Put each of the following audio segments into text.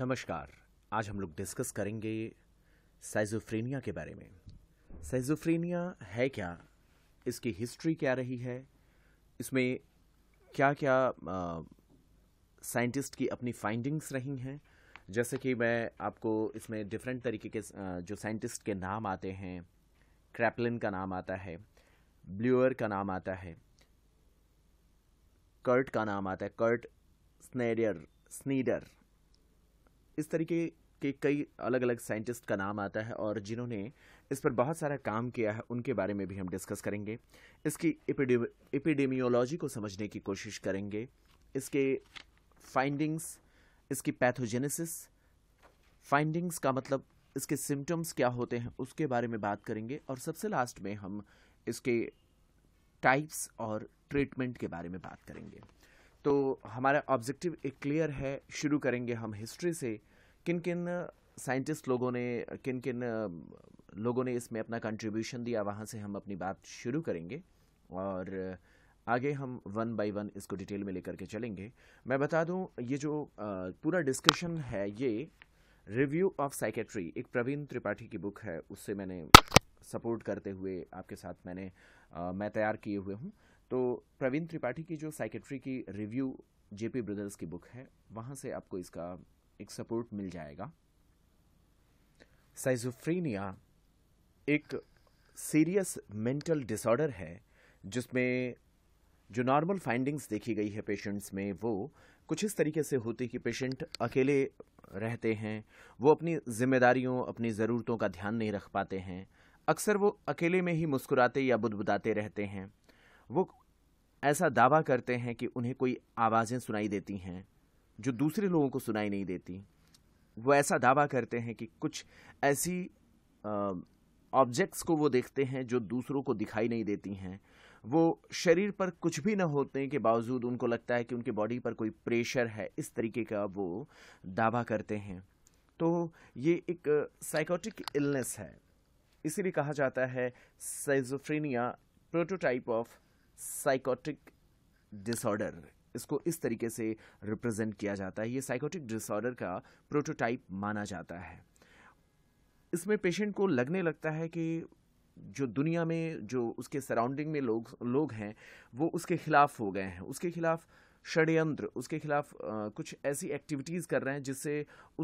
नमस्कार आज हम लोग डिस्कस करेंगे साइजोफ्रेनिया के बारे में साइजोफ्रेनिया है क्या इसकी हिस्ट्री क्या रही है इसमें क्या क्या साइंटिस्ट की अपनी फाइंडिंग्स रही हैं जैसे कि मैं आपको इसमें डिफरेंट तरीके के जो साइंटिस्ट के नाम आते हैं क्रैपलिन का नाम आता है ब्ल्यूअर का नाम आता है कर्ट का नाम आता है कर्ट स्नेडियर स्नीडर इस तरीके के कई अलग अलग साइंटिस्ट का नाम आता है और जिन्होंने इस पर बहुत सारा काम किया है उनके बारे में भी हम डिस्कस करेंगे इसकी इपिडेमियोलॉजी को समझने की कोशिश करेंगे इसके फाइंडिंग्स इसकी पैथोजेनेसिस फाइंडिंग्स का मतलब इसके सिम्टम्स क्या होते हैं उसके बारे में बात करेंगे और सबसे लास्ट में हम इसके टाइप्स और ट्रीटमेंट के बारे में बात करेंगे तो हमारा ऑब्जेक्टिव एक क्लियर है शुरू करेंगे हम हिस्ट्री से किन किन साइंटिस्ट लोगों ने किन किन लोगों ने इसमें अपना कंट्रीब्यूशन दिया वहाँ से हम अपनी बात शुरू करेंगे और आगे हम वन बाय वन इसको डिटेल में लेकर के चलेंगे मैं बता दूं ये जो पूरा डिस्कशन है ये रिव्यू ऑफ साइकेट्री एक प्रवीण त्रिपाठी की बुक है उससे मैंने सपोर्ट करते हुए आपके साथ मैंने आ, मैं तैयार किए हुए हूँ तो प्रवीण त्रिपाठी की जो साइकेट्री की रिव्यू जेपी ब्रदर्स की बुक है वहाँ से आपको इसका एक सपोर्ट मिल जाएगा साइजोफ्रीनिया एक सीरियस मेंटल डिसऑर्डर है जिसमें जो नॉर्मल फाइंडिंग्स देखी गई है पेशेंट्स में वो कुछ इस तरीके से होती कि पेशेंट अकेले रहते हैं वो अपनी जिम्मेदारियों अपनी ज़रूरतों का ध्यान नहीं रख पाते हैं अक्सर वो अकेले में ही मुस्कुराते या बुदबुदाते रहते हैं वो ऐसा दावा करते हैं कि उन्हें कोई आवाज़ें सुनाई देती हैं जो दूसरे लोगों को सुनाई नहीं देती वो ऐसा दावा करते हैं कि कुछ ऐसी ऑब्जेक्ट्स को वो देखते हैं जो दूसरों को दिखाई नहीं देती हैं वो शरीर पर कुछ भी ना होते के बावजूद उनको लगता है कि उनके बॉडी पर कोई प्रेशर है इस तरीके का वो दावा करते हैं तो ये एक साइकोटिक इलनेस है इसीलिए कहा जाता है schizophrenia prototype of psychotic disorder इसको इस तरीके से रिप्रेजेंट किया जाता है ये साइकोटिक डिसऑर्डर का प्रोटोटाइप माना जाता है इसमें पेशेंट को लगने लगता है कि जो दुनिया में जो उसके सराउंडिंग में लोग लोग हैं वो उसके खिलाफ हो गए हैं उसके खिलाफ षड्यंत्र उसके खिलाफ कुछ ऐसी एक्टिविटीज़ कर रहे हैं जिससे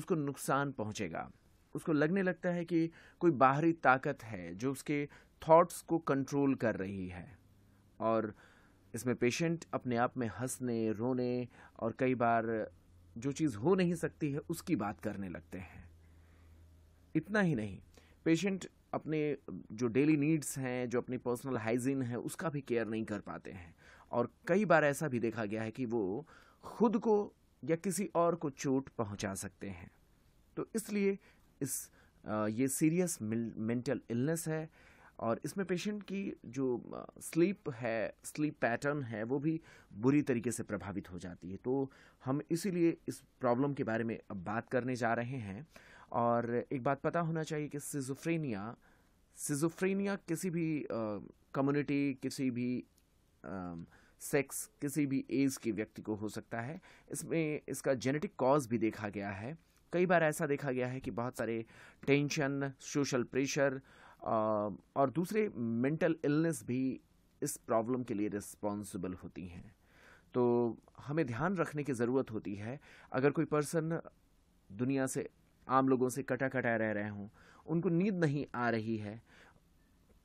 उसको नुकसान पहुंचेगा उसको लगने लगता है कि कोई बाहरी ताकत है जो उसके थॉट्स को कंट्रोल कर रही है और इसमें पेशेंट अपने आप में हंसने रोने और कई बार जो चीज़ हो नहीं सकती है उसकी बात करने लगते हैं इतना ही नहीं पेशेंट अपने जो डेली नीड्स हैं जो अपनी पर्सनल हाइजीन है उसका भी केयर नहीं कर पाते हैं और कई बार ऐसा भी देखा गया है कि वो खुद को या किसी और को चोट पहुंचा सकते हैं तो इसलिए इस ये सीरियस मेंटल इलनेस है और इसमें पेशेंट की जो स्लीप है स्लीप पैटर्न है वो भी बुरी तरीके से प्रभावित हो जाती है तो हम इसीलिए इस प्रॉब्लम के बारे में अब बात करने जा रहे हैं और एक बात पता होना चाहिए कि सिजोफ्रेनिया सिजोफ्रेनिया किसी भी कम्युनिटी किसी भी सेक्स किसी भी एज के व्यक्ति को हो सकता है इसमें इसका जेनेटिक कॉज भी देखा गया है कई बार ऐसा देखा गया है कि बहुत सारे टेंशन सोशल प्रेशर और दूसरे मेंटल इलनेस भी इस प्रॉब्लम के लिए रिस्पॉन्सिबल होती हैं तो हमें ध्यान रखने की ज़रूरत होती है अगर कोई पर्सन दुनिया से आम लोगों से कटा कटा रह रहे हों उनको नींद नहीं आ रही है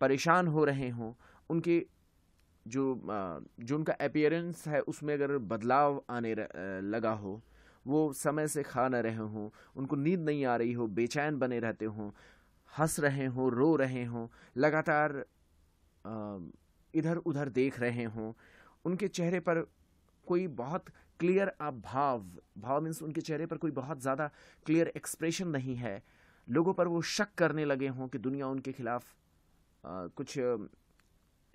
परेशान हो रहे हों उनके जो जो उनका अपियरेंस है उसमें अगर बदलाव आने लगा हो वो समय से खा न रहे हों उनको नींद नहीं आ रही हो बेचैन बने रहते हों हंस रहे हों रो रहे हों लगातार इधर उधर देख रहे हों उनके चेहरे पर कोई बहुत क्लियर आप भाव भाव मीन्स उनके चेहरे पर कोई बहुत ज़्यादा क्लियर एक्सप्रेशन नहीं है लोगों पर वो शक करने लगे हों कि दुनिया उनके खिलाफ कुछ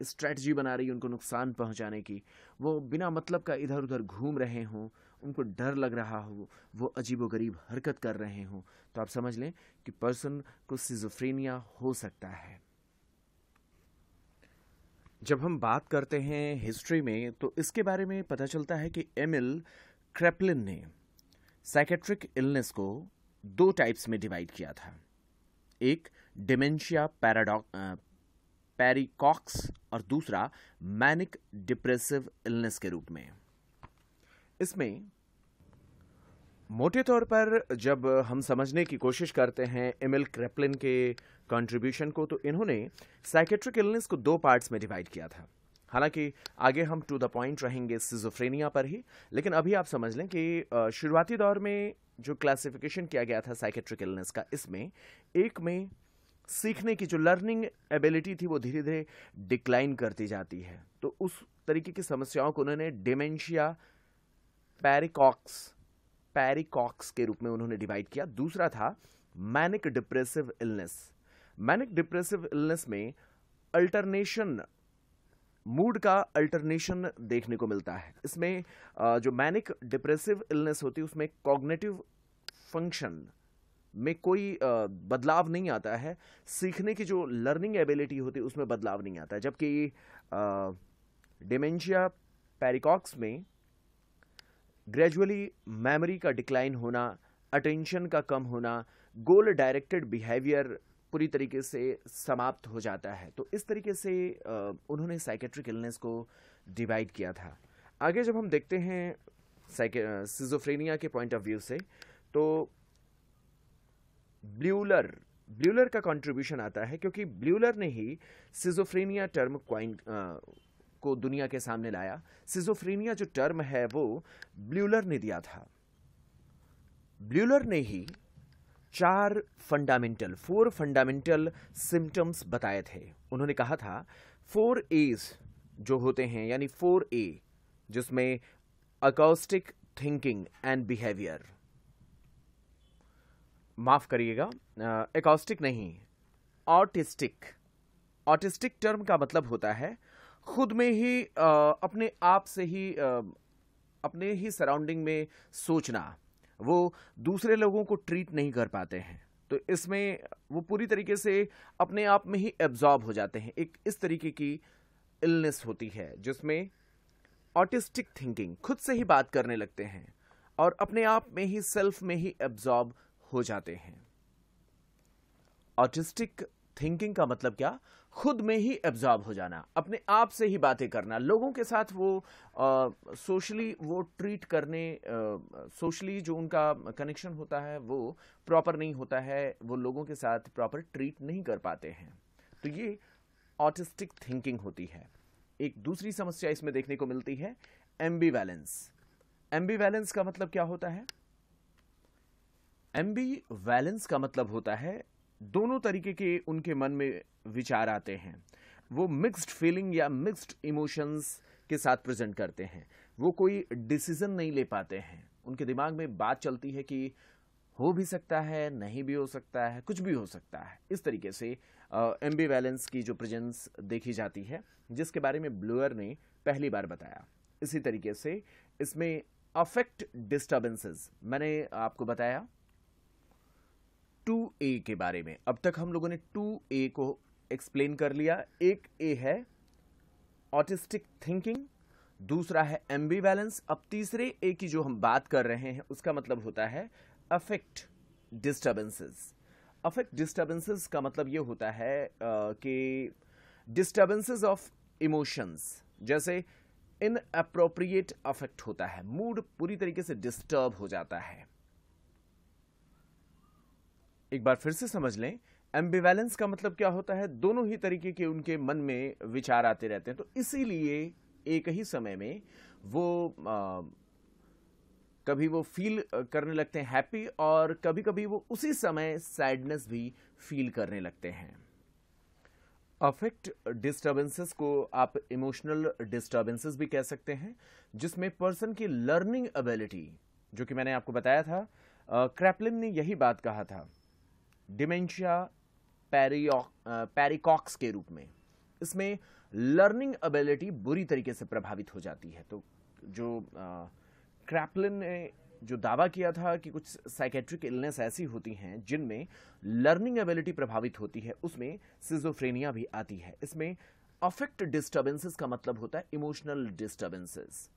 स्ट्रैटी बना रही है उनको नुकसान पहुंचाने की वो बिना मतलब का इधर उधर घूम रहे हों उनको डर लग रहा हो वो अजीबोगरीब हरकत कर रहे हों तो आप समझ लें कि पर्सन को सिजोफ्रेनिया हो सकता है जब हम बात करते हैं हिस्ट्री में तो इसके बारे में पता चलता है कि एमिल क्रेपलिन ने साइकेट्रिक इलनेस को दो टाइप्स में डिवाइड किया था एक डिमेंशिया पैराडॉक पैरिकॉक्स और दूसरा मैनिक डिप्रेसिव इलनेस के रूप में इसमें मोटे तौर पर जब हम समझने की कोशिश करते हैं एमिल क्रेपलिन के कंट्रीब्यूशन को तो इन्होंने साइकेट्रिक इलनेस को दो पार्ट्स में डिवाइड किया था हालांकि आगे हम टू द पॉइंट रहेंगे सिजोफ्रेनिया पर ही लेकिन अभी आप समझ लें कि शुरुआती दौर में जो क्लासिफिकेशन किया गया था साइकेट्रिक इलनेस का इसमें एक में सीखने की जो लर्निंग एबिलिटी थी वो धीरे धीरे डिक्लाइन करती जाती है तो उस तरीके की समस्याओं को उन्होंने डिमेंशिया पैरिकॉक्स पैरिकॉक्स के रूप में उन्होंने डिवाइड किया दूसरा था manic depressive illness manic depressive illness में अल्टरनेशन मूड का अल्टरनेशन देखने को मिलता है इसमें जो मैनिक डिप्रेसिव इलनेस होती है उसमें कॉग्नेटिव फंक्शन में कोई बदलाव नहीं आता है सीखने की जो लर्निंग एबिलिटी होती है उसमें बदलाव नहीं आता जबकि डिमेंशिया पैरिकॉक्स में ग्रेजुअली मेमोरी का डिक्लाइन होना अटेंशन का कम होना गोल डायरेक्टेड बिहेवियर पूरी तरीके से समाप्त हो जाता है तो इस तरीके से उन्होंने साइकेट्रिक इलनेस को डिवाइड किया था आगे जब हम देखते हैं सिजोफ्रेनिया के पॉइंट ऑफ व्यू से तो ब्ल्यूलर ब्ल्यूलर का कंट्रीब्यूशन आता है क्योंकि ब्ल्यूलर ने ही सिजोफ्रेनिया टर्म क्वाइन को दुनिया के सामने लाया सिजोफ्रीनिया जो टर्म है वो ब्ल्यूलर ने दिया था ब्ल्यूलर ने ही चार फंडामेंटल फोर फंडामेंटल सिम्टम्स बताए थे उन्होंने कहा था फोर एज जो होते हैं यानी फोर ए जिसमें अकोस्टिक थिंकिंग एंड बिहेवियर माफ करिएगा एकॉस्टिक नहीं ऑटिस्टिक ऑटिस्टिक टर्म का मतलब होता है खुद में ही आ, अपने आप से ही आ, अपने ही सराउंडिंग में सोचना वो दूसरे लोगों को ट्रीट नहीं कर पाते हैं तो इसमें वो पूरी तरीके से अपने आप में ही एब्जॉर्ब हो जाते हैं एक इस तरीके की इलनेस होती है जिसमें ऑटिस्टिक थिंकिंग खुद से ही बात करने लगते हैं और अपने आप में ही सेल्फ में ही एब्जॉर्ब हो जाते हैं ऑटिस्टिक थिंकिंग का मतलब क्या खुद में ही एब्जॉर्ब हो जाना अपने आप से ही बातें करना लोगों के साथ वो सोशली वो ट्रीट करने सोशली जो उनका कनेक्शन होता है वो प्रॉपर नहीं होता है वो लोगों के साथ प्रॉपर ट्रीट नहीं कर पाते हैं तो ये ऑटिस्टिक थिंकिंग होती है एक दूसरी समस्या इसमें देखने को मिलती है एमबी वैलेंस का मतलब क्या होता है वैलेंस का मतलब होता है दोनों तरीके के उनके मन में विचार आते हैं वो मिक्स्ड फीलिंग या मिक्स्ड इमोशंस के साथ प्रेजेंट करते हैं वो कोई डिसीजन नहीं ले पाते हैं उनके दिमाग में बात चलती है कि हो भी सकता है नहीं भी हो सकता है कुछ भी हो सकता है इस तरीके से एम्बी बैलेंस की जो प्रेजेंस देखी जाती है जिसके बारे में ब्लूअर ने पहली बार बताया इसी तरीके से इसमें अफेक्ट डिस्टर्बेंसेस मैंने आपको बताया टू ए के बारे में अब तक हम लोगों ने टू ए को एक्सप्लेन कर लिया एक ए है ऑटिस्टिक थिंकिंग दूसरा है एम्बी बैलेंस अब तीसरे ए की जो हम बात कर रहे हैं उसका मतलब होता है अफेक्ट डिस्टर्बेंसेस अफेक्ट डिस्टर्बेंसेस का मतलब ये होता है कि डिस्टर्बेंसेस ऑफ इमोशंस जैसे इन अप्रोप्रिएट अफेक्ट होता है मूड पूरी तरीके से डिस्टर्ब हो जाता है एक बार फिर से समझ लें एम्बिवैलेंस का मतलब क्या होता है दोनों ही तरीके के उनके मन में विचार आते रहते हैं तो इसीलिए एक ही समय में वो आ, कभी वो फील करने लगते हैं हैप्पी और कभी कभी वो उसी समय सैडनेस भी फील करने लगते हैं अफेक्ट डिस्टर्बेंसेस को आप इमोशनल डिस्टर्बेंसेस भी कह सकते हैं जिसमें पर्सन की लर्निंग एबिलिटी जो कि मैंने आपको बताया था क्रैपलिन ने यही बात कहा था डिमेंशिया पेरिकॉक्स के रूप में इसमें लर्निंग एबिलिटी बुरी तरीके से प्रभावित हो जाती है तो जो क्रैपलिन ने जो दावा किया था कि कुछ साइकेट्रिक इलनेस ऐसी होती हैं जिनमें लर्निंग एबिलिटी प्रभावित होती है उसमें सिजोफ्रेनिया भी आती है इसमें अफेक्ट डिस्टर्बेंसेस का मतलब होता है इमोशनल डिस्टर्बेंसेस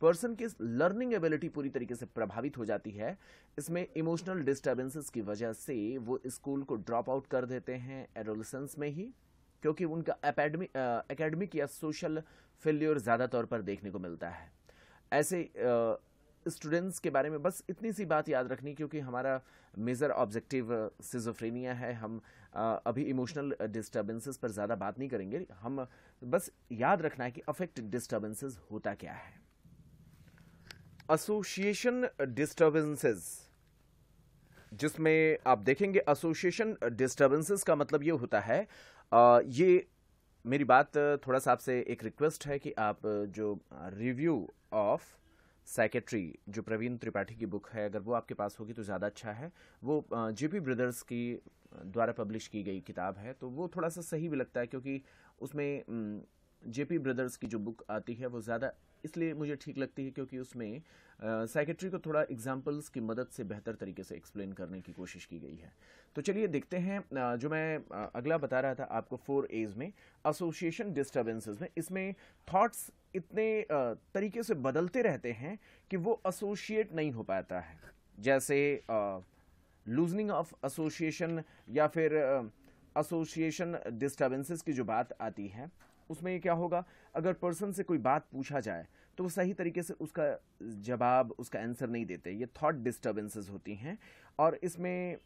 पर्सन की लर्निंग एबिलिटी पूरी तरीके से प्रभावित हो जाती है इसमें इमोशनल डिस्टर्बेंसेस की वजह से वो स्कूल को ड्रॉप आउट कर देते हैं एडोलसेंस में ही क्योंकि उनका एकेडमिक या सोशल फेल्योर ज़्यादा तौर पर देखने को मिलता है ऐसे स्टूडेंट्स के बारे में बस इतनी सी बात याद रखनी क्योंकि हमारा मेजर ऑब्जेक्टिव सिजोफ्रेनिया है हम अभी इमोशनल डिस्टर्बेंसेस पर ज़्यादा बात नहीं करेंगे हम बस याद रखना है कि अफेक्ट डिस्टर्बेंसेस होता क्या है एसोसिएशन डिस्टर्बेंसेस जिसमें आप देखेंगे एसोसिएशन डिस्टर्बेंसेस का मतलब ये होता है आ, ये मेरी बात थोड़ा सा आपसे एक रिक्वेस्ट है कि आप जो रिव्यू ऑफ सेक्रेटरी जो प्रवीण त्रिपाठी की बुक है अगर वो आपके पास होगी तो ज़्यादा अच्छा है वो जेपी ब्रदर्स की द्वारा पब्लिश की गई किताब है तो वो थोड़ा सा सही भी लगता है क्योंकि उसमें जेपी ब्रदर्स की जो बुक आती है वो ज़्यादा इसलिए मुझे ठीक लगती है क्योंकि उसमें सेक्रेटरी को थोड़ा एग्जाम्पल्स की मदद से बेहतर तरीके से एक्सप्लेन करने की कोशिश की गई है तो चलिए देखते हैं जो मैं अगला बता रहा था आपको फोर एज में एसोसिएशन डिस्टर्बेंसेज में इसमें थॉट्स इतने तरीके से बदलते रहते हैं कि वो असोशिएट नहीं हो पाता है जैसे लूजनिंग ऑफ एसोसिएशन या फिर एसोसिएशन डिस्टर्बेंसेज की जो बात आती है उसमें क्या होगा अगर पर्सन से कोई बात पूछा जाए तो वो सही तरीके से उसका जवाब उसका आंसर नहीं देते ये थॉट डिस्टर्बेंसेस होती हैं और इसमें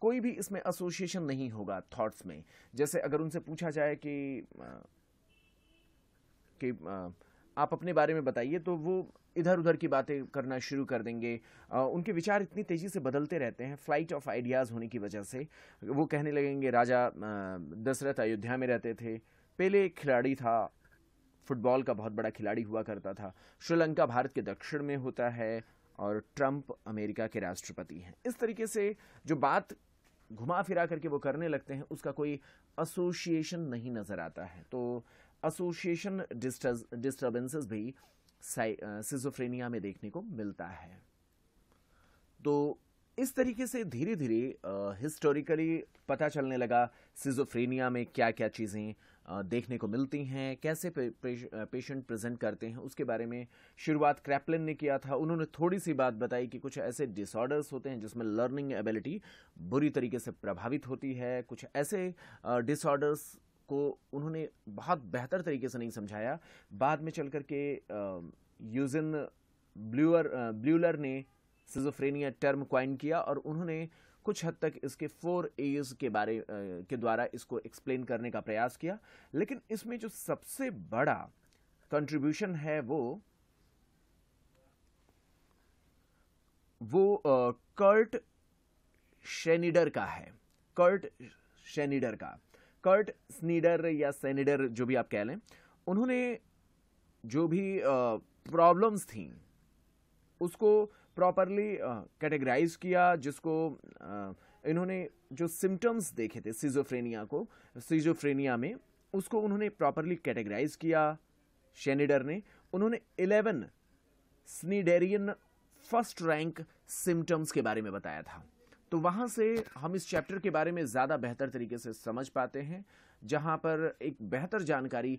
कोई भी इसमें एसोसिएशन नहीं होगा थॉट्स में जैसे अगर उनसे पूछा जाए कि कि आप अपने बारे में बताइए तो वो इधर उधर की बातें करना शुरू कर देंगे उनके विचार इतनी तेज़ी से बदलते रहते हैं फ्लाइट ऑफ आइडियाज़ होने की वजह से वो कहने लगेंगे राजा दशरथ अयोध्या में रहते थे पेले एक खिलाड़ी था फुटबॉल का बहुत बड़ा खिलाड़ी हुआ करता था श्रीलंका भारत के दक्षिण में होता है और ट्रंप अमेरिका के राष्ट्रपति हैं इस तरीके से जो बात घुमा फिरा करके वो करने लगते हैं उसका कोई एसोसिएशन नहीं नज़र आता है तो एसोसिएशन डिस्टर्बेंसेस भी सिजोफ्रेनिया में देखने को मिलता है तो इस तरीके से धीरे धीरे हिस्टोरिकली पता चलने लगा सिजोफ्रेनिया में क्या क्या चीज़ें देखने को मिलती हैं कैसे पेशेंट प्रेजेंट करते हैं उसके बारे में शुरुआत क्रैपलिन ने किया था उन्होंने थोड़ी सी बात बताई कि कुछ ऐसे डिसऑर्डर्स होते हैं जिसमें लर्निंग एबिलिटी बुरी तरीके से प्रभावित होती है कुछ ऐसे डिसऑर्डर्स को उन्होंने बहुत बेहतर तरीके से नहीं समझाया बाद में चल करके यूज़िन ब्लूअर ब्लूलर ने सिजोफ्रेनिया टर्म क्वाइन किया और उन्होंने कुछ हद तक इसके फोर एज के बारे के द्वारा इसको एक्सप्लेन करने का प्रयास किया लेकिन इसमें जो सबसे बड़ा कंट्रीब्यूशन है वो वो कर्ट शेनिडर का है कर्ट शेनिडर का कर्ट स्नीडर या सेनिडर जो भी आप कह लें उन्होंने जो भी प्रॉब्लम्स थी उसको प्रॉपरली कैटेगराइज uh, किया जिसको uh, इन्होंने जो सिम्टम्स देखे थे सीजोफ्रेनिया को सीजोफ्रेनिया में उसको उन्होंने प्रॉपरली कैटेगराइज किया शेनिडर ने उन्होंने eleven Schneiderian first rank symptoms के बारे में बताया था तो वहाँ से हम इस चैप्टर के बारे में ज़्यादा बेहतर तरीके से समझ पाते हैं जहाँ पर एक बेहतर जानकारी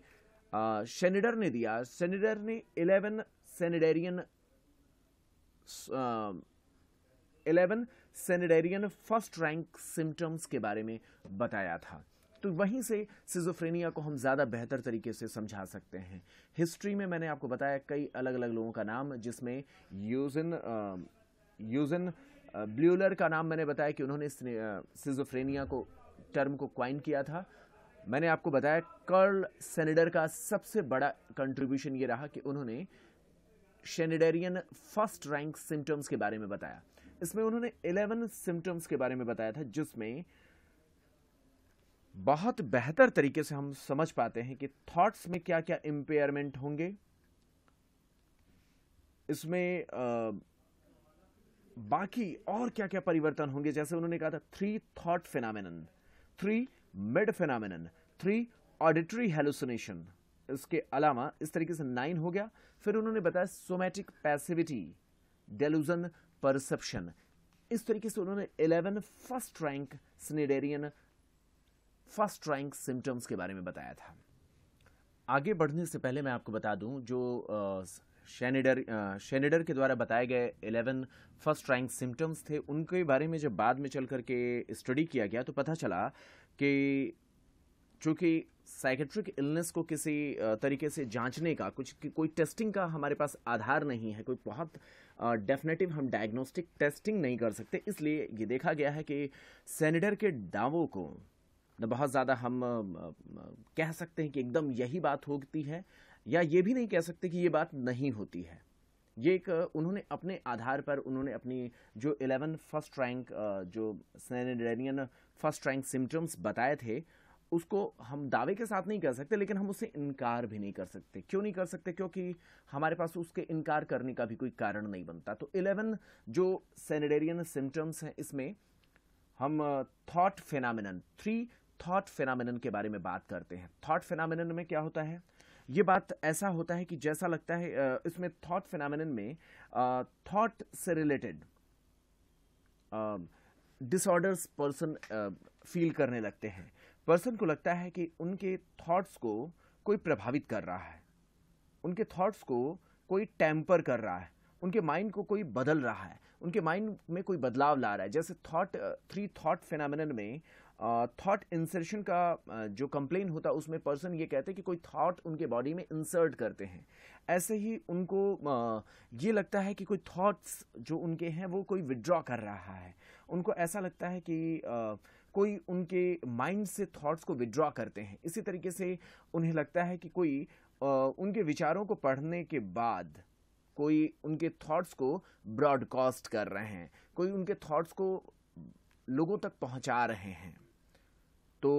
शेनिडर uh, ने दिया सेनेडर ने eleven Schneiderian eleven Schneiderian first rank symptoms के बारे में बताया था तो वहीं से सिजोफ्रेनिया को हम ज़्यादा बेहतर तरीके से समझा सकते हैं हिस्ट्री में मैंने आपको बताया कई अलग अलग लोगों का नाम जिसमें यूजन यूजन ब्ल्यूलर का नाम मैंने बताया कि उन्होंने सिजोफ्रेनिया uh, को टर्म को क्वाइन किया था मैंने आपको बताया कर्ल सेनेडर का सबसे बड़ा कंट्रीब्यूशन ये रहा कि उन्होंने शेनेडेरियन फर्स्ट रैंक सिम्टम्स के बारे में बताया इसमें उन्होंने 11 सिम्टम्स के बारे में बताया था जिसमें बहुत बेहतर तरीके से हम समझ पाते हैं कि थॉट्स में क्या क्या इंपेयरमेंट होंगे इसमें आ, बाकी और क्या क्या परिवर्तन होंगे जैसे उन्होंने कहा था three thought phenomenon three made phenomenon three auditory hallucination इसके अलावा इस तरीके से नाइन हो गया फिर उन्होंने बताया सोमैटिक पैसिविटी डेलूजन परसेप्शन इस तरीके से उन्होंने eleven first rank Schneiderian first rank symptoms के बारे में बताया था आगे बढ़ने से पहले मैं आपको बता दूं जो शेनेडर शेनेडर के द्वारा बताए गए 11 फर्स्ट रैंक सिम्टम्स थे उनके बारे में जब बाद में चल करके स्टडी किया गया तो पता चला कि चूँकि साइकेट्रिक इलनेस को किसी तरीके से जांचने का कुछ कोई टेस्टिंग का हमारे पास आधार नहीं है कोई बहुत डेफिनेटिव हम डायग्नोस्टिक टेस्टिंग नहीं कर सकते इसलिए ये देखा गया है कि सेनेटर के दावों को बहुत ज़्यादा हम कह सकते हैं कि एकदम यही बात होती है या ये भी नहीं कह सकते कि ये बात नहीं होती है ये एक उन्होंने अपने आधार पर उन्होंने अपनी जो 11 फर्स्ट रैंक जो सेनेडेरियन फर्स्ट रैंक सिम्टम्स बताए थे उसको हम दावे के साथ नहीं कर सकते लेकिन हम उससे इनकार भी नहीं कर सकते क्यों नहीं कर सकते क्योंकि हमारे पास उसके इनकार करने का भी कोई कारण नहीं बनता तो इलेवन जो सेनेडेरियन सिम्टम्स हैं इसमें हम thought phenomenon three thought phenomenon के बारे में बात करते हैं थॉट फेनामिनन में क्या होता है ये बात ऐसा होता है कि जैसा लगता है इसमें थॉट फेनामिनन में थॉट से रिलेटेड डिसऑर्डर्स पर्सन फील करने लगते हैं पर्सन को लगता है कि उनके थॉट्स को कोई प्रभावित कर रहा है उनके थॉट्स को कोई टैम्पर कर रहा है उनके माइंड को कोई बदल रहा है उनके माइंड में कोई बदलाव ला रहा है जैसे थॉट थ्री थॉट फिनमिन में थॉट इंसर्शन का जो कंप्लेन होता है उसमें पर्सन ये कहते हैं कि कोई थॉट उनके बॉडी में इंसर्ट करते हैं ऐसे ही उनको ये लगता है कि कोई थॉट्स जो उनके हैं वो कोई विड्रॉ कर रहा है उनको ऐसा लगता है कि कोई उनके माइंड से थॉट्स को विड्रॉ करते हैं इसी तरीके से उन्हें लगता है कि कोई उनके विचारों को पढ़ने के बाद कोई उनके थॉट्स को ब्रॉडकास्ट कर रहे हैं कोई उनके थॉट्स को लोगों तक पहुंचा रहे हैं तो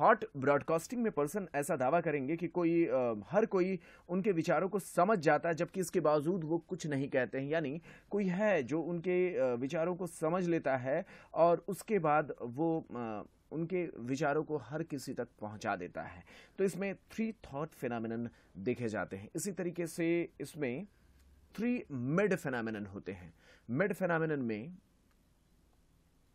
हॉट ब्रॉडकास्टिंग में पर्सन ऐसा दावा करेंगे कि कोई आ, हर कोई उनके विचारों को समझ जाता है जबकि इसके बावजूद वो कुछ नहीं कहते हैं यानी कोई है जो उनके विचारों को समझ लेता है और उसके बाद वो आ, उनके विचारों को हर किसी तक पहुंचा देता है तो इसमें थ्री थॉट फिनामिनन देखे जाते हैं इसी तरीके से इसमें थ्री मिड फिनामिनन होते हैं मिड फिनामिनन में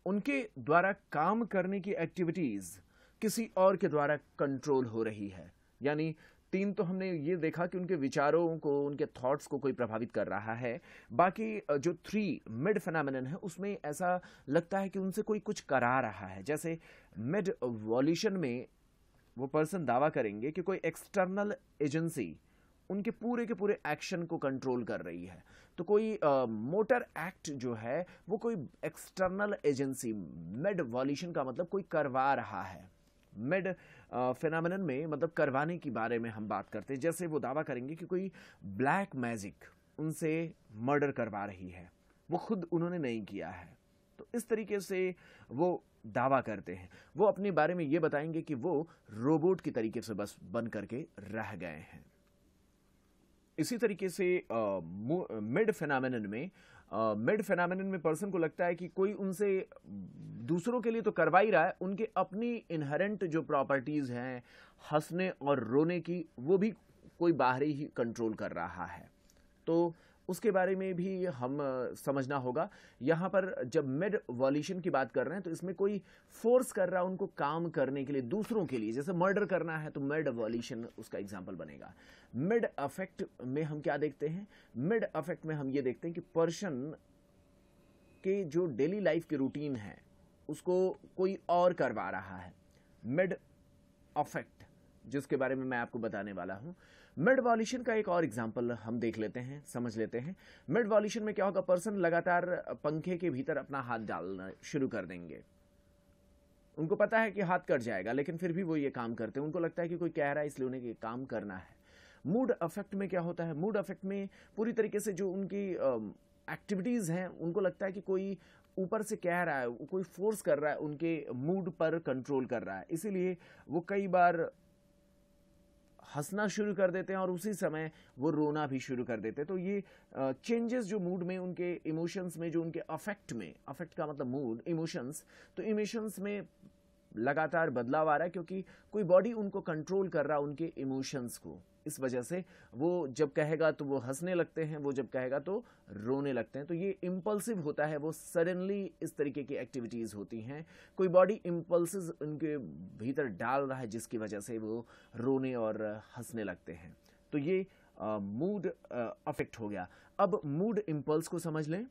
उनके द्वारा काम करने की एक्टिविटीज़ किसी और के द्वारा कंट्रोल हो रही है यानी तीन तो हमने ये देखा कि उनके विचारों को उनके थॉट्स को कोई प्रभावित कर रहा है बाकी जो थ्री मिड फेनामिन है उसमें ऐसा लगता है कि उनसे कोई कुछ करा रहा है जैसे मिड वॉल्यूशन में वो पर्सन दावा करेंगे कि कोई एक्सटर्नल एजेंसी उनके पूरे के पूरे एक्शन को कंट्रोल कर रही है तो कोई मोटर एक्ट जो है वो कोई एक्सटर्नल एजेंसी मिड वॉल्यूशन का मतलब कोई करवा रहा है मिड फिनमिन में मतलब करवाने के बारे में हम बात करते हैं जैसे वो दावा करेंगे कि कोई ब्लैक मैजिक उनसे मर्डर करवा रही है वो खुद उन्होंने नहीं किया है तो इस तरीके से वो दावा करते हैं वो अपने बारे में ये बताएंगे कि वो रोबोट की तरीके से बस बन करके रह गए हैं इसी तरीके से मिड फिनमिन में मिड uh, फेनामिन में पर्सन को लगता है कि कोई उनसे दूसरों के लिए तो करवा ही रहा है उनके अपनी इनहेरेंट जो प्रॉपर्टीज़ हैं हंसने और रोने की वो भी कोई बाहरी ही कंट्रोल कर रहा है तो उसके बारे में भी हम समझना होगा यहाँ पर जब मिड वॉल्यूशन की बात कर रहे हैं तो इसमें कोई फोर्स कर रहा है उनको काम करने के लिए दूसरों के लिए जैसे मर्डर करना है तो मिड वॉल्यूशन उसका एग्जाम्पल बनेगा मिड अफेक्ट में हम क्या देखते हैं मिड अफेक्ट में हम ये देखते हैं कि पर्सन के जो डेली लाइफ की रूटीन है उसको कोई और करवा रहा है मिड अफेक्ट जिसके बारे में मैं आपको बताने वाला हूँ मेडवॉल्यूशन का एक और एग्जाम्पल हम देख लेते हैं समझ लेते हैं मेडवॉल्यूशन में क्या होगा पर्सन लगातार पंखे के भीतर अपना हाथ डालना शुरू कर देंगे उनको पता है कि हाथ कट जाएगा लेकिन फिर भी वो ये काम करते हैं उनको लगता है कि कोई कह रहा है इसलिए उन्हें ये काम करना है मूड अफेक्ट में क्या होता है मूड अफेक्ट में पूरी तरीके से जो उनकी एक्टिविटीज़ हैं उनको लगता है कि कोई ऊपर से कह रहा है कोई फोर्स कर रहा है उनके मूड पर कंट्रोल कर रहा है इसीलिए वो कई बार हंसना शुरू कर देते हैं और उसी समय वो रोना भी शुरू कर देते हैं तो ये चेंजेस जो मूड में उनके इमोशंस में जो उनके अफेक्ट में अफेक्ट का मतलब मूड इमोशंस तो इमोशंस में लगातार बदलाव आ रहा है क्योंकि कोई बॉडी उनको कंट्रोल कर रहा उनके इमोशंस को इस वजह से वो जब कहेगा तो वो हंसने लगते हैं वो जब कहेगा तो रोने लगते हैं तो ये इम्पल्सिव होता है वो सडनली इस तरीके की एक्टिविटीज़ होती हैं कोई बॉडी इम्पल्स उनके भीतर डाल रहा है जिसकी वजह से वो रोने और हंसने लगते हैं तो ये मूड अफेक्ट हो गया अब मूड इम्पल्स को समझ लें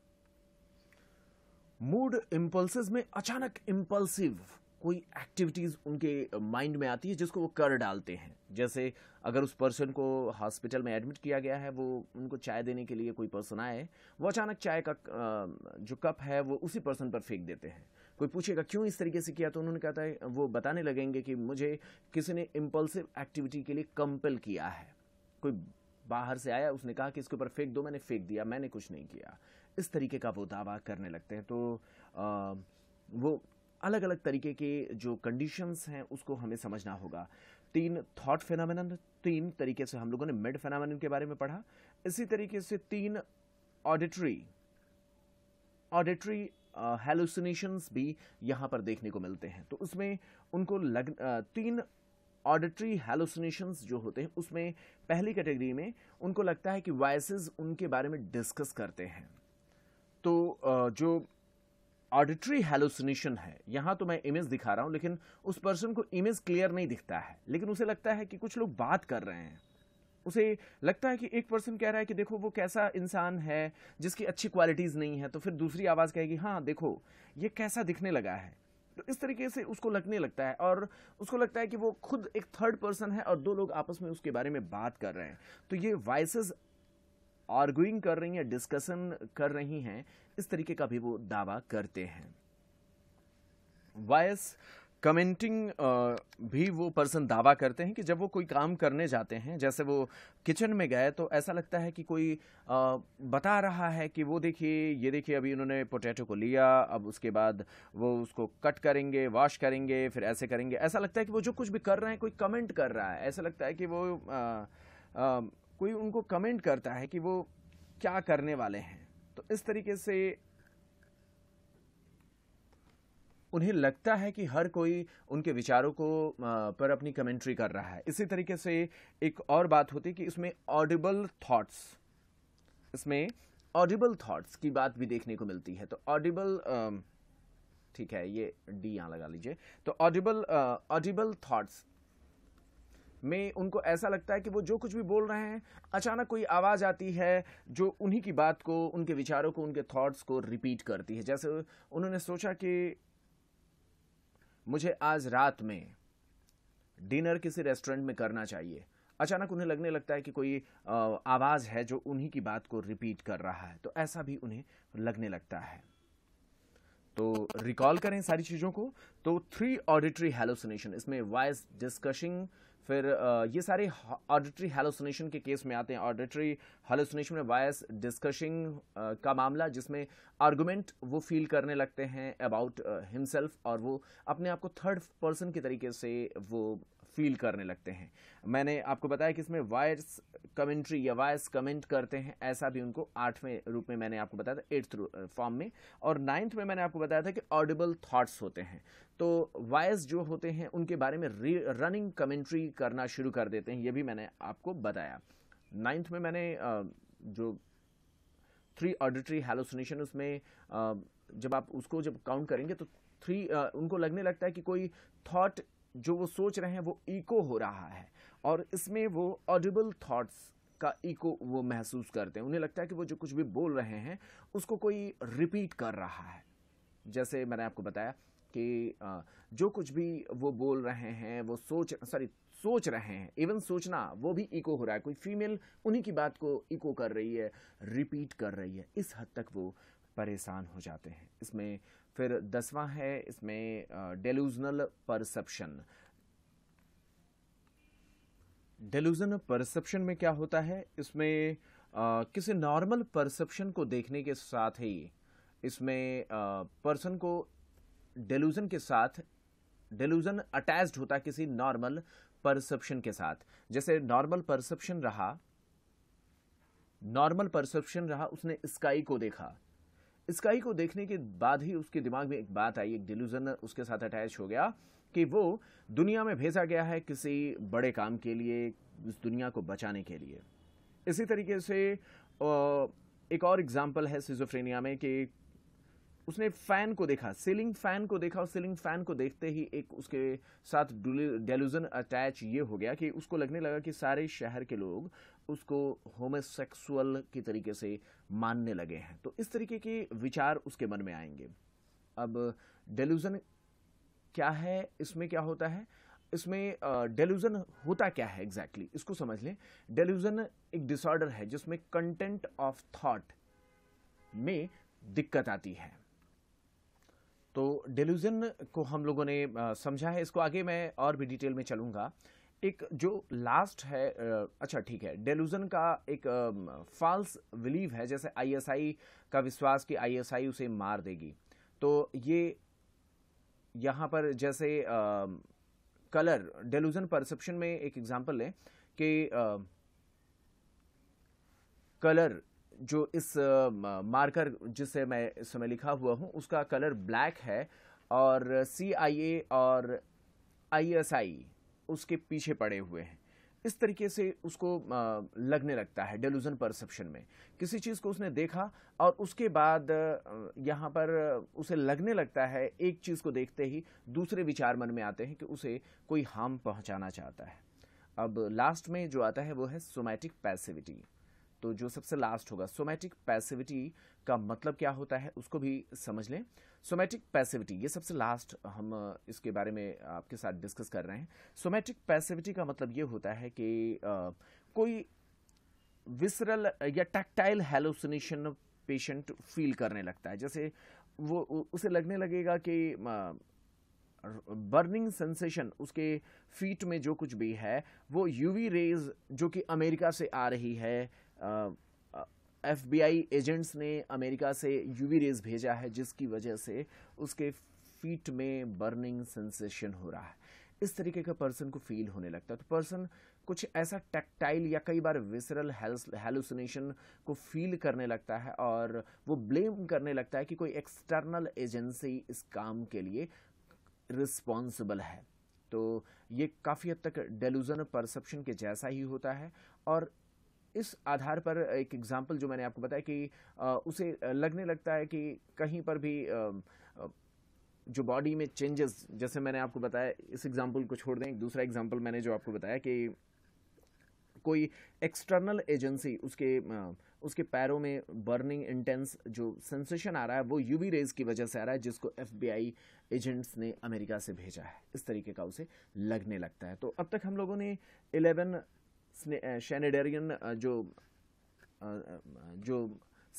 मूड इम्पल्स में अचानक इम्पल्सिव कोई एक्टिविटीज़ उनके माइंड में आती है जिसको वो कर डालते हैं जैसे अगर उस पर्सन को हॉस्पिटल में एडमिट किया गया है वो उनको चाय देने के लिए कोई पर्सन आए वो अचानक चाय का जो कप है वो उसी पर्सन पर फेंक देते हैं कोई पूछेगा क्यों इस तरीके से किया तो उन्होंने कहता है वो बताने लगेंगे कि मुझे किसी ने इम्पल्सिव एक्टिविटी के लिए कंपेल किया है कोई बाहर से आया उसने कहा कि इसके ऊपर फेंक दो मैंने फेंक दिया मैंने कुछ नहीं किया इस तरीके का वो दावा करने लगते हैं तो आ, वो अलग अलग तरीके के जो कंडीशंस हैं उसको हमें समझना होगा तीन थॉट फेनामिन तीन तरीके से हम लोगों ने मिड फेनामिन के बारे में पढ़ा इसी तरीके से तीन ऑडिटरी ऑडिटरी हेलुसिनेशंस भी यहाँ पर देखने को मिलते हैं तो उसमें उनको लग आ, तीन ऑडिटरी हेलोसिनेशंस जो होते हैं उसमें पहली कैटेगरी में उनको लगता है कि वॉइसेस उनके बारे में डिस्कस करते हैं तो जो ऑडिटरी हेलोसिनेशन है यहाँ तो मैं इमेज दिखा रहा हूँ लेकिन उस पर्सन को इमेज क्लियर नहीं दिखता है लेकिन उसे लगता है कि कुछ लोग बात कर रहे हैं उसे लगता है कि एक पर्सन कह रहा है कि देखो वो कैसा इंसान है जिसकी अच्छी क्वालिटीज़ नहीं है तो फिर दूसरी आवाज़ कहेगी हाँ देखो ये कैसा दिखने लगा है तो इस तरीके से उसको लगने लगता है और उसको लगता है कि वो खुद एक थर्ड पर्सन है और दो लोग आपस में उसके बारे में बात कर रहे हैं तो ये वॉइस आर्गुइंग कर रही हैं डिस्कशन कर रही हैं इस तरीके का भी वो दावा करते हैं वायस कमेंटिंग भी वो पर्सन दावा करते हैं कि जब वो कोई काम करने जाते हैं जैसे वो किचन में गए तो ऐसा लगता है कि कोई बता रहा है कि वो देखिए ये देखिए अभी उन्होंने पोटैटो को लिया अब उसके बाद वो उसको कट करेंगे वॉश करेंगे फिर ऐसे करेंगे ऐसा लगता है कि वो जो कुछ भी कर रहे हैं कोई कमेंट कर रहा है ऐसा लगता है कि वो आ, आ, कोई उनको कमेंट करता है कि वो क्या करने वाले हैं तो इस तरीके से उन्हें लगता है कि हर कोई उनके विचारों को पर अपनी कमेंट्री कर रहा है इसी तरीके से एक और बात होती है कि इसमें ऑडिबल थॉट्स इसमें ऑडिबल थॉट्स की बात भी देखने को मिलती है तो ऑडिबल ठीक है ये डी यहाँ लगा लीजिए तो ऑडिबल ऑडिबल थॉट्स में उनको ऐसा लगता है कि वो जो कुछ भी बोल रहे हैं अचानक कोई आवाज़ आती है जो उन्हीं की बात को उनके विचारों को उनके थॉट्स को रिपीट करती है जैसे उन्होंने सोचा कि मुझे आज रात में डिनर किसी रेस्टोरेंट में करना चाहिए अचानक उन्हें लगने लगता है कि कोई आवाज़ है जो उन्हीं की बात को रिपीट कर रहा है तो ऐसा भी उन्हें लगने लगता है तो रिकॉल करें सारी चीज़ों को तो थ्री ऑडिटरी हेलोसिनेशन इसमें वॉइस डिस्कशिंग फिर ये सारे ऑडिटरी हेलोसोनेशन के केस में आते हैं ऑडिटरी हेलोसोनेशन में वायस डिस्कशिंग का मामला जिसमें आर्गुमेंट वो फील करने लगते हैं अबाउट हिमसेल्फ और वो अपने आप को थर्ड पर्सन के तरीके से वो फील करने लगते हैं मैंने आपको बताया कि इसमें वायर्स कमेंट्री या वॉइस कमेंट करते हैं ऐसा भी उनको आठवें रूप में मैंने आपको बताया था एट्थ फॉर्म में और नाइन्थ में मैंने आपको बताया था कि ऑडिबल थाट्स होते हैं तो वायर्स जो होते हैं उनके बारे में रनिंग कमेंट्री करना शुरू कर देते हैं ये भी मैंने आपको बताया नाइन्थ में मैंने जो थ्री ऑडिटरी हेलोसिनेशन उसमें जब आप उसको जब काउंट करेंगे तो थ्री उनको लगने लगता है कि कोई थॉट जो वो सोच रहे हैं वो इको हो रहा है और इसमें वो ऑडिबल थॉट्स का इको वो महसूस करते हैं उन्हें लगता है कि वो जो कुछ भी बोल रहे हैं उसको कोई रिपीट कर रहा है जैसे मैंने आपको बताया कि जो कुछ भी वो बोल रहे हैं वो सोच सॉरी सोच रहे हैं इवन सोचना वो भी इको हो रहा है कोई फीमेल उन्हीं की बात को इको कर रही है रिपीट कर रही है इस हद तक वो परेशान हो जाते हैं इसमें फिर दसवां है इसमें डेलूजनल परसेप्शन डेलूजनल परसेप्शन में क्या होता है इसमें आ, किसी नॉर्मल परसेप्शन को देखने के साथ ही इसमें पर्सन को डेलूजन के साथ डेलूजन अटैच्ड होता है किसी नॉर्मल परसेप्शन के साथ जैसे नॉर्मल परसेप्शन रहा नॉर्मल परसेप्शन रहा उसने स्काई को देखा स्काई को देखने के बाद ही उसके दिमाग में एक बात आई एक डिलूजन उसके साथ अटैच हो गया कि वो दुनिया में भेजा गया है किसी बड़े काम के लिए उस दुनिया को बचाने के लिए इसी तरीके से एक और एग्जाम्पल है सिजोफ्रेनिया में कि उसने फैन को देखा सीलिंग फैन को देखा और सीलिंग फैन को देखते ही एक उसके साथ डेल्यूजन अटैच ये हो गया कि उसको लगने लगा कि सारे शहर के लोग उसको होमोसेक्सुअल की तरीके से मानने लगे हैं तो इस तरीके के विचार उसके मन में आएंगे अब डेलुजन क्या है इसमें क्या होता है इसमें डेल्यूजन होता क्या है एग्जैक्टली exactly? इसको समझ लें डेल्यूजन एक डिसऑर्डर है जिसमें कंटेंट ऑफ थॉट में दिक्कत आती है तो डेल्यूजन को हम लोगों ने समझा है इसको आगे मैं और भी डिटेल में चलूँगा एक जो लास्ट है अच्छा ठीक है डेल्यूजन का एक फॉल्स बिलीव है जैसे आईएसआई का विश्वास कि आईएसआई उसे मार देगी तो ये यहाँ पर जैसे आ, कलर डेल्यूजन परसेप्शन में एक एग्जांपल लें कि कलर जो इस मार्कर जिसे मैं इस समय लिखा हुआ हूँ उसका कलर ब्लैक है और सी आई ए और आई एस आई उसके पीछे पड़े हुए हैं इस तरीके से उसको लगने लगता है डेलूजन परसेप्शन में किसी चीज़ को उसने देखा और उसके बाद यहाँ पर उसे लगने लगता है एक चीज़ को देखते ही दूसरे विचार मन में आते हैं कि उसे कोई हार्म पहुँचाना चाहता है अब लास्ट में जो आता है वो है सोमैटिक पैसिविटी तो जो सबसे लास्ट होगा सोमैटिक पैसिविटी का मतलब क्या होता है उसको भी समझ लें सोमैटिक पैसिविटी ये सबसे लास्ट हम इसके बारे में आपके साथ डिस्कस कर रहे हैं सोमैटिक पैसिविटी का मतलब ये होता है कि आ, कोई विसरल या टैक्टाइल हेलोसिनेशन पेशेंट फील करने लगता है जैसे वो उसे लगने लगेगा कि बर्निंग सेंसेशन उसके फीट में जो कुछ भी है वो यूवी रेज जो कि अमेरिका से आ रही है एफबीआई एजेंट्स ने अमेरिका से यूवी रेज भेजा है जिसकी वजह से उसके फीट में बर्निंग सेंसेशन हो रहा है इस तरीके का पर्सन को फील होने लगता है तो पर्सन कुछ ऐसा टेक्टाइल या कई बार विसरल हेलुसिनेशन को फील करने लगता है और वो ब्लेम करने लगता है कि कोई एक्सटर्नल एजेंसी इस काम के लिए रिस्पॉन्सिबल है तो ये काफ़ी हद तक डेलूजन परसेप्शन के जैसा ही होता है और इस आधार पर एक एग्जाम्पल जो मैंने आपको बताया कि उसे लगने लगता है कि कहीं पर भी जो बॉडी में चेंजेस जैसे मैंने आपको बताया इस एग्जाम्पल को छोड़ दें एक दूसरा एग्जाम्पल मैंने जो आपको बताया कि कोई एक्सटर्नल एजेंसी उसके उसके पैरों में बर्निंग इंटेंस जो सेंसेशन आ रहा है वो यूवी रेज की वजह से आ रहा है जिसको एफबीआई एजेंट्स ने अमेरिका से भेजा है इस तरीके का उसे लगने लगता है तो अब तक हम लोगों ने 11 शेनेडेरियन जो जो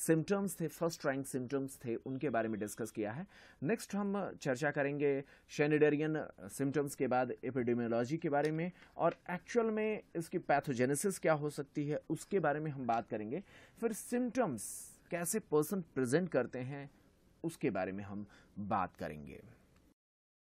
सिम्टम्स थे फर्स्ट रैंक सिम्टम्स थे उनके बारे में डिस्कस किया है नेक्स्ट हम चर्चा करेंगे शेनेडेरियन सिम्टम्स के बाद एपिडेमियोलॉजी के बारे में और एक्चुअल में इसकी पैथोजेनेसिस क्या हो सकती है उसके बारे में हम बात करेंगे फिर सिम्टम्स कैसे पर्सन प्रेजेंट करते हैं उसके बारे में हम बात करेंगे